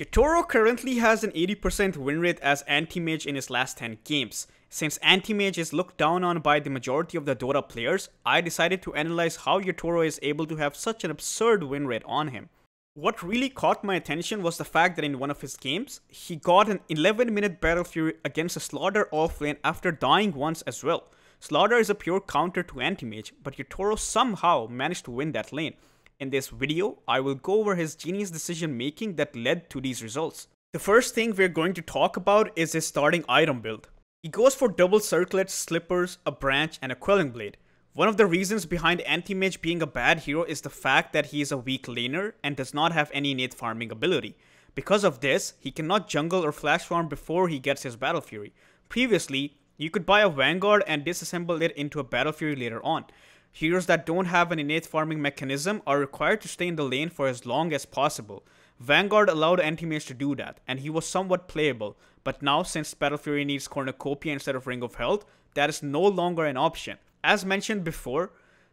Yotoro currently has an 80% win rate as anti-mage in his last 10 games. Since anti-mage is looked down on by the majority of the Dota players, I decided to analyze how Yotoro is able to have such an absurd win rate on him. What really caught my attention was the fact that in one of his games, he got an 11 minute battle fury against a Slaughter offlane after dying once as well. Slaughter is a pure counter to anti-mage, but Yotoro somehow managed to win that lane. In this video, I will go over his genius decision making that led to these results. The first thing we're going to talk about is his starting item build. He goes for double circlets, slippers, a branch, and a quelling blade. One of the reasons behind Anti-Mage being a bad hero is the fact that he is a weak laner and does not have any innate farming ability. Because of this, he cannot jungle or flash farm before he gets his Battle Fury. Previously, you could buy a Vanguard and disassemble it into a Battle Fury later on. Heroes that don't have an innate farming mechanism are required to stay in the lane for as long as possible. Vanguard allowed anti-mage to do that, and he was somewhat playable, but now since Battle Fury needs Cornucopia instead of Ring of Health, that is no longer an option. As mentioned before,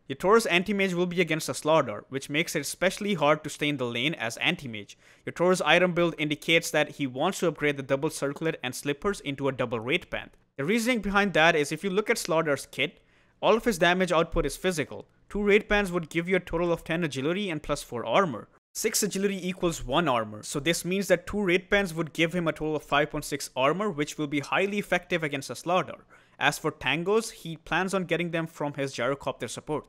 Yatora's anti-mage will be against a Slaughter, which makes it especially hard to stay in the lane as anti-mage. Yatora's item build indicates that he wants to upgrade the double circlet and slippers into a double rate band. The reasoning behind that is if you look at Slaughter's kit, all of his damage output is physical. 2 raid pans would give you a total of 10 agility and plus 4 armor. 6 agility equals 1 armor, so this means that 2 raid pans would give him a total of 5.6 armor which will be highly effective against a Slardar. As for tangos, he plans on getting them from his gyrocopter support.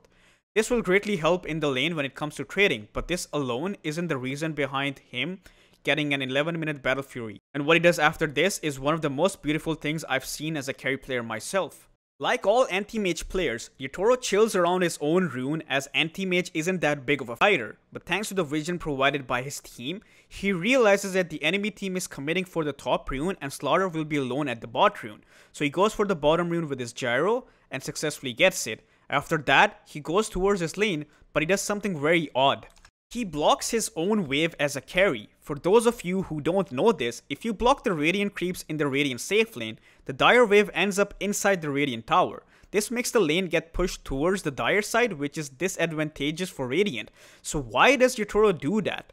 This will greatly help in the lane when it comes to trading, but this alone isn't the reason behind him getting an 11 minute battle fury. And what he does after this is one of the most beautiful things I've seen as a carry player myself. Like all anti-mage players, Yatoro chills around his own rune as anti-mage isn't that big of a fighter, but thanks to the vision provided by his team, he realizes that the enemy team is committing for the top rune and Slaughter will be alone at the bot rune, so he goes for the bottom rune with his gyro and successfully gets it. After that, he goes towards his lane, but he does something very odd. He blocks his own wave as a carry. For those of you who don't know this, if you block the Radiant creeps in the Radiant safe lane, the Dire wave ends up inside the Radiant tower. This makes the lane get pushed towards the Dire side which is disadvantageous for Radiant. So why does Yotaro do that?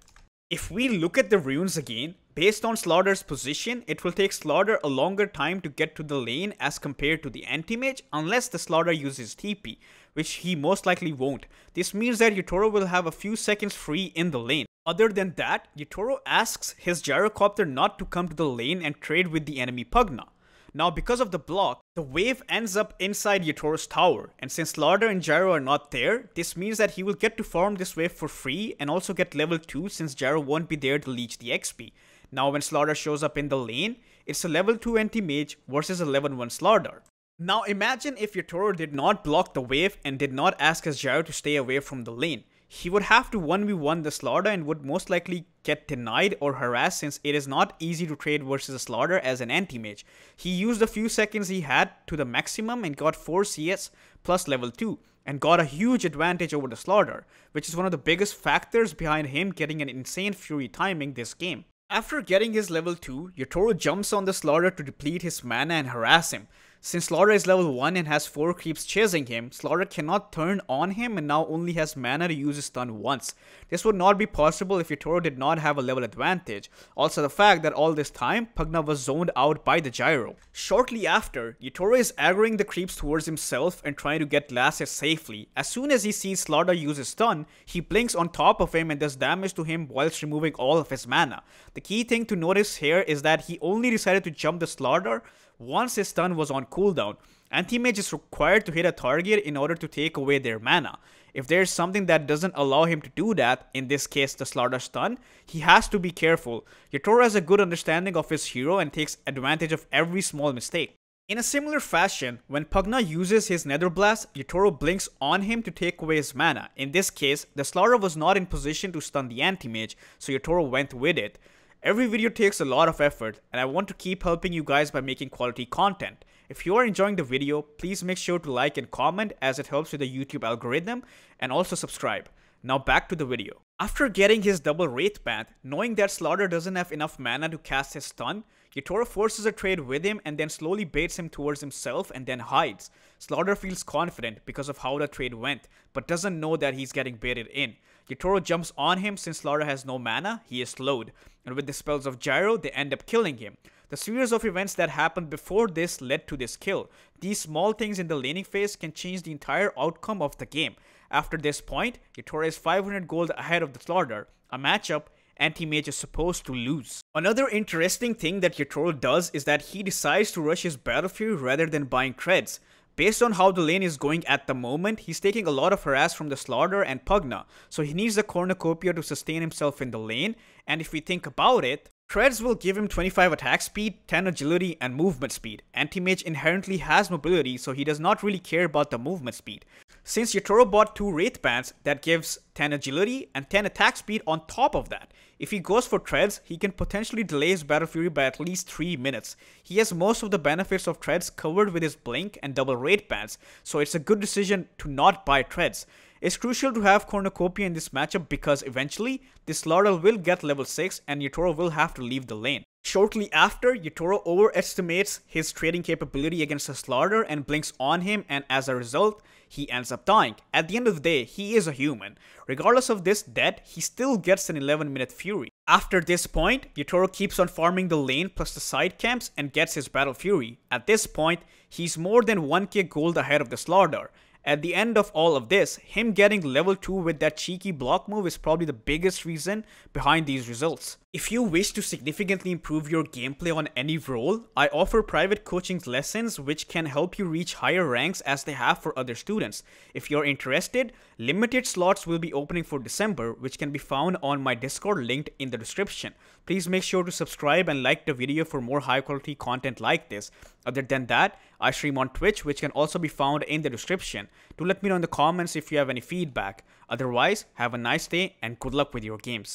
If we look at the runes again, Based on Slaughter's position, it will take Slaughter a longer time to get to the lane as compared to the anti-mage unless the Slaughter uses TP, which he most likely won't. This means that Yutoro will have a few seconds free in the lane. Other than that, Yutoro asks his gyrocopter not to come to the lane and trade with the enemy Pugna. Now because of the block, the wave ends up inside Yutoro's tower and since Slaughter and Gyro are not there, this means that he will get to farm this wave for free and also get level 2 since Gyro won't be there to leech the XP. Now when Slaughter shows up in the lane, it's a level 2 anti-mage versus a level 1 Slaughter. Now imagine if Yotoro did not block the wave and did not ask his Gyro to stay away from the lane. He would have to 1v1 the Slaughter and would most likely get denied or harassed since it is not easy to trade versus a Slaughter as an anti-mage. He used the few seconds he had to the maximum and got 4 CS plus level 2 and got a huge advantage over the Slaughter, which is one of the biggest factors behind him getting an insane Fury timing this game. After getting his level 2, Yotaro jumps on the slaughter to deplete his mana and harass him, since Slaughter is level 1 and has 4 creeps chasing him, Slaughter cannot turn on him and now only has mana to use his stun once. This would not be possible if Yotaro did not have a level advantage, also the fact that all this time, Pugna was zoned out by the gyro. Shortly after, Yotaro is aggroing the creeps towards himself and trying to get Lassus safely. As soon as he sees Slaughter use his stun, he blinks on top of him and does damage to him whilst removing all of his mana. The key thing to notice here is that he only decided to jump the Slaughter once his stun was on cooldown. Anti-Mage is required to hit a target in order to take away their mana. If there's something that doesn't allow him to do that, in this case the Slaughter stun, he has to be careful. Yatoro has a good understanding of his hero and takes advantage of every small mistake. In a similar fashion, when Pugna uses his Nether Blast, Yatoro blinks on him to take away his mana. In this case, the Slaughter was not in position to stun the Anti-Mage, so Yatoro went with it. Every video takes a lot of effort and I want to keep helping you guys by making quality content. If you are enjoying the video, please make sure to like and comment as it helps with the YouTube algorithm and also subscribe. Now back to the video. After getting his double Wraith Path, knowing that Slaughter doesn't have enough mana to cast his stun, Yatoro forces a trade with him and then slowly baits him towards himself and then hides. Slaughter feels confident because of how the trade went, but doesn't know that he's getting baited in. Yatoro jumps on him since Slaughter has no mana, he is slowed and with the spells of Gyro, they end up killing him. The series of events that happened before this led to this kill. These small things in the laning phase can change the entire outcome of the game. After this point, Yatora is 500 gold ahead of the Slaughter, a matchup anti-mage is supposed to lose. Another interesting thing that Yotaro does is that he decides to rush his battlefield rather than buying creds. Based on how the lane is going at the moment, he's taking a lot of harass from the Slaughter and Pugna, so he needs the Cornucopia to sustain himself in the lane, and if we think about it, Treads will give him 25 attack speed, 10 agility, and movement speed. Anti-Mage inherently has mobility, so he does not really care about the movement speed. Since Yotaro bought two Wraith Bands, that gives 10 agility and 10 attack speed on top of that. If he goes for Treads, he can potentially delay his Battle Fury by at least 3 minutes. He has most of the benefits of Treads covered with his Blink and double Wraith Bands, so it's a good decision to not buy Treads. It's crucial to have Cornucopia in this matchup because eventually, this Laurel will get level 6 and Yatoro will have to leave the lane. Shortly after, Yutoro overestimates his trading capability against the slaughter and blinks on him and as a result, he ends up dying. At the end of the day, he is a human. Regardless of this death, he still gets an 11 minute fury. After this point, Yutoro keeps on farming the lane plus the side camps and gets his battle fury. At this point, he's more than 1k gold ahead of the slaughter. At the end of all of this, him getting level 2 with that cheeky block move is probably the biggest reason behind these results. If you wish to significantly improve your gameplay on any role, I offer private coaching lessons which can help you reach higher ranks as they have for other students. If you're interested, limited slots will be opening for December which can be found on my Discord linked in the description. Please make sure to subscribe and like the video for more high quality content like this. Other than that, I stream on Twitch which can also be found in the description. Do let me know in the comments if you have any feedback. Otherwise, have a nice day and good luck with your games.